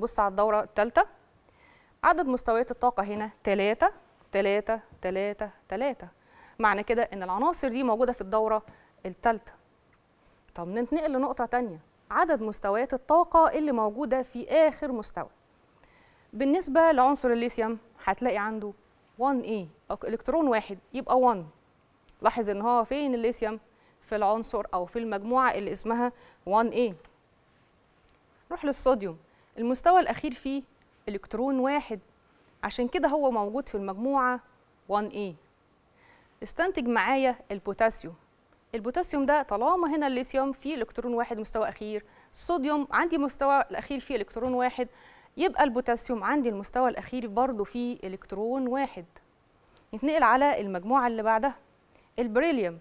نبص على الدورة الثالثة عدد مستويات الطاقة هنا 3 3 3 3 معنى كده إن العناصر دي موجودة في الدورة الثالثة طب ننتقل لنقطة تانية عدد مستويات الطاقة اللي موجودة في آخر مستوى بالنسبة لعنصر الليثيوم هتلاقي عنده 1A إلكترون واحد يبقى 1 لاحظ إن هو فين الليثيوم في العنصر أو في المجموعة اللي اسمها 1A نروح للصوديوم المستوى الأخير فيه إلكترون واحد عشان كده هو موجود في المجموعة 1A إيه. استنتج معايا البوتاسيوم البوتاسيوم ده طالما هنا الليثيوم فيه الكترون واحد مستوى اخير الصوديوم عندي مستوى الاخير فيه الكترون واحد يبقى البوتاسيوم عندي المستوى الاخير برضه فيه الكترون واحد نتنقل على المجموعه اللي بعدها البريليوم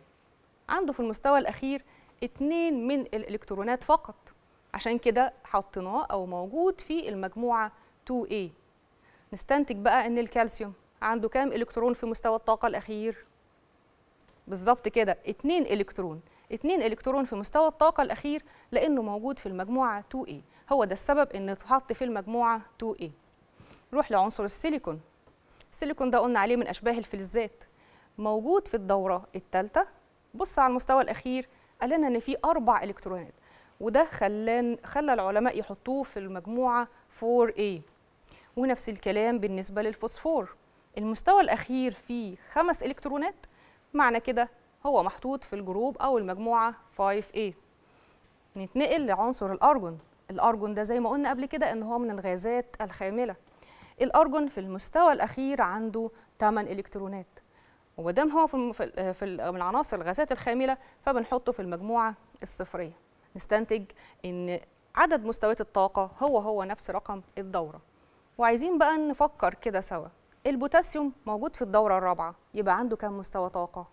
عنده في المستوى الاخير اتنين من الالكترونات فقط عشان كده حطيناه او موجود في المجموعه 2A إيه. نستنتج بقى ان الكالسيوم عنده كام الكترون في مستوى الطاقه الاخير بالظبط كده 2 الكترون 2 الكترون في مستوى الطاقه الاخير لانه موجود في المجموعه 2A إيه. هو ده السبب ان اتحط في المجموعه 2A إيه. نروح لعنصر السيليكون السيليكون ده قلنا عليه من اشباه الفلزات موجود في الدوره الثالثه بص على المستوى الاخير قال لنا ان في اربع الكترونات وده خلان خلى العلماء يحطوه في المجموعه 4A ونفس الكلام بالنسبه للفوسفور المستوى الاخير فيه خمس الكترونات معنى كده هو محطوط في الجروب او المجموعه 5A نتنقل لعنصر الارجون الارجون ده زي ما قلنا قبل كده ان هو من الغازات الخامله الارجون في المستوى الاخير عنده 8 الكترونات ودام هو في, في الغازات الخامله فبنحطه في المجموعه الصفريه نستنتج ان عدد مستويات الطاقه هو هو نفس رقم الدوره وعايزين بقى نفكر كده سوا البوتاسيوم موجود في الدوره الرابعه يبقى عنده كام مستوى طاقه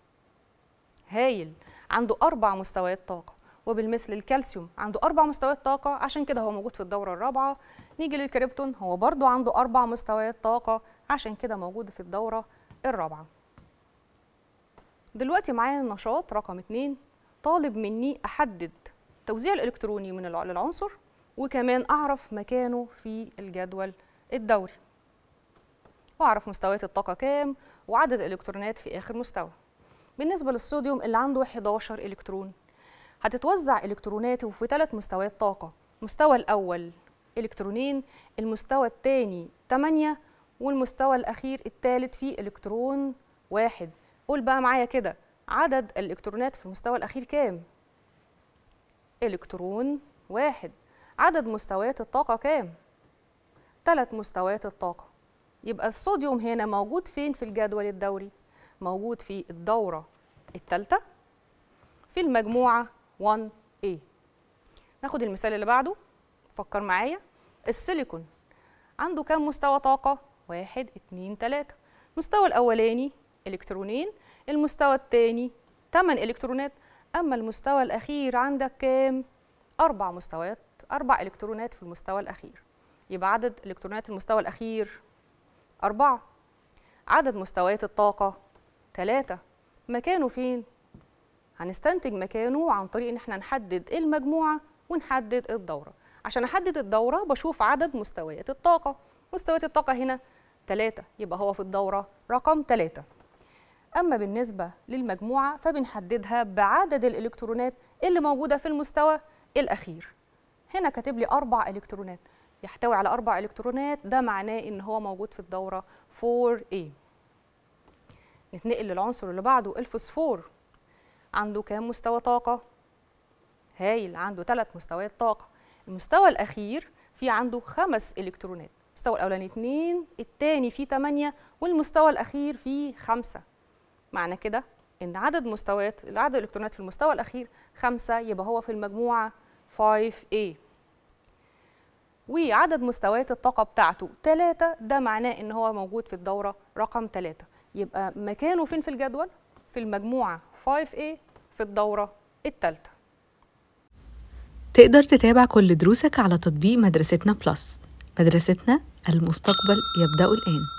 هايل عنده اربع مستويات طاقه وبالمثل الكالسيوم عنده اربع مستويات طاقه عشان كده هو موجود في الدوره الرابعه نيجي للكريبتون هو برضه عنده اربع مستويات طاقه عشان كده موجود في الدوره الرابعه دلوقتي معايا النشاط رقم 2 طالب مني احدد التوزيع الالكتروني من العنصر وكمان اعرف مكانه في الجدول الدوري واعرف مستويات الطاقه كام وعدد الالكترونات في اخر مستوى بالنسبه للصوديوم اللي عنده 11 الكترون هتتوزع الكتروناته في ثلاث مستويات طاقه المستوى الاول الكترونين المستوى الثاني 8 والمستوى الاخير الثالث فيه الكترون واحد قول بقى معايا كده عدد الالكترونات في المستوى الاخير كام إلكترون واحد عدد مستويات الطاقة كام؟ ثلاث مستويات الطاقة يبقى الصوديوم هنا موجود فين في الجدول الدوري؟ موجود في الدورة الثالثة في المجموعة 1A ناخد المثال اللي بعده فكر معايا السيليكون عنده كام مستوى طاقة؟ واحد اتنين تلاتة المستوى الأولاني إلكترونين المستوى الثاني تمن إلكترونات أما المستوى الأخير عندك كام؟ أربع مستويات أربع إلكترونات في المستوى الأخير يبقى عدد إلكترونات المستوى الأخير أربعة عدد مستويات الطاقة ثلاثة مكانه فين؟ هنستنتج مكانه عن طريق إن احنا نحدد المجموعة ونحدد الدورة عشان أحدد الدورة بشوف عدد مستويات الطاقة مستويات الطاقة هنا ثلاثة يبقى هو في الدورة رقم ثلاثة أما بالنسبة للمجموعة فبنحددها بعدد الإلكترونات اللي موجودة في المستوى الأخير هنا كاتب لي أربع إلكترونات يحتوي على أربع إلكترونات ده معناه إن هو موجود في الدورة 4A نتنقل للعنصر اللي بعده الفوسفور عنده كام مستوى طاقة؟ هايل عنده ثلاث مستويات طاقة المستوى الأخير في عنده خمس إلكترونات المستوى الأولاني اتنين الثاني فيه تمانية والمستوى الأخير فيه خمسة معنى كده ان عدد مستويات عدد الالكترونات في المستوى الاخير 5 يبقى هو في المجموعه 5a وعدد مستويات الطاقه بتاعته 3 ده معناه ان هو موجود في الدوره رقم 3 يبقى مكانه فين في الجدول في المجموعه 5a في الدوره الثالثه تقدر تتابع كل دروسك على تطبيق مدرستنا بلس مدرستنا المستقبل يبدا الان